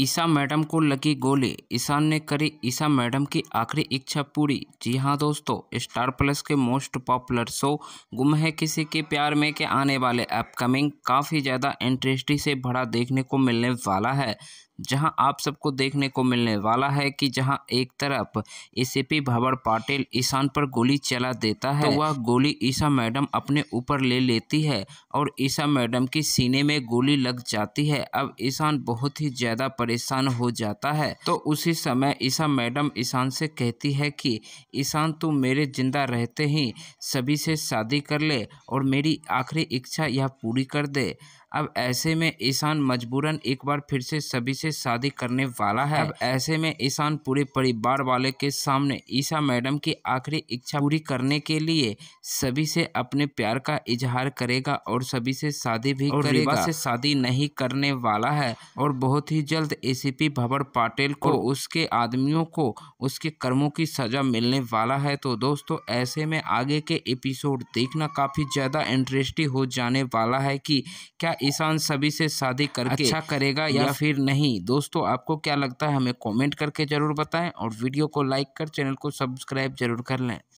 Isha madam को लगी गोली ईशान ने करी ईशा मैडम की आखिरी इच्छा पूरी जी हाँ दोस्तों स्टार प्लस के मोस्ट पॉपुलर शो गुम है किसी के प्यार में के आने वाले अपकमिंग काफ़ी ज़्यादा इंटरेस्टिंग से भरा देखने को मिलने वाला है जहां आप सबको देखने को मिलने वाला है कि जहां एक तरफ एसीपी भवर पाटिल ईशान पर गोली चला देता है तो वह तो गोली ईशा मैडम अपने ऊपर ले लेती है और ईशा मैडम की सीने में गोली लग जाती है अब ईशान बहुत ही ज़्यादा परेशान हो जाता है तो उसी समय ईशा मैडम ईशान से कहती है कि ईशान तू मेरे जिंदा रहते ही सभी से शादी कर ले और मेरी आखिरी इच्छा यह पूरी कर दे अब ऐसे में ईशान मजबूरन एक बार फिर से सभी से शादी करने वाला है अब ऐसे में ईशान पूरे परिवार वाले के सामने ईशा मैडम की आखिरी इच्छा पूरी करने के लिए सभी से अपने प्यार का इजहार करेगा और सभी से शादी भी करेगा से शादी नहीं करने वाला है और बहुत ही जल्द एसीपी भवर पाटिल को उसके आदमियों को उसके कर्मों की सजा मिलने वाला है तो दोस्तों ऐसे में आगे के एपिसोड देखना काफी ज्यादा इंटरेस्टिंग हो जाने वाला है कि क्या ईशान सभी से शादी करके अच्छा करेगा या फिर नहीं दोस्तों आपको क्या लगता है हमें कमेंट करके ज़रूर बताएं और वीडियो को लाइक कर चैनल को सब्सक्राइब जरूर कर लें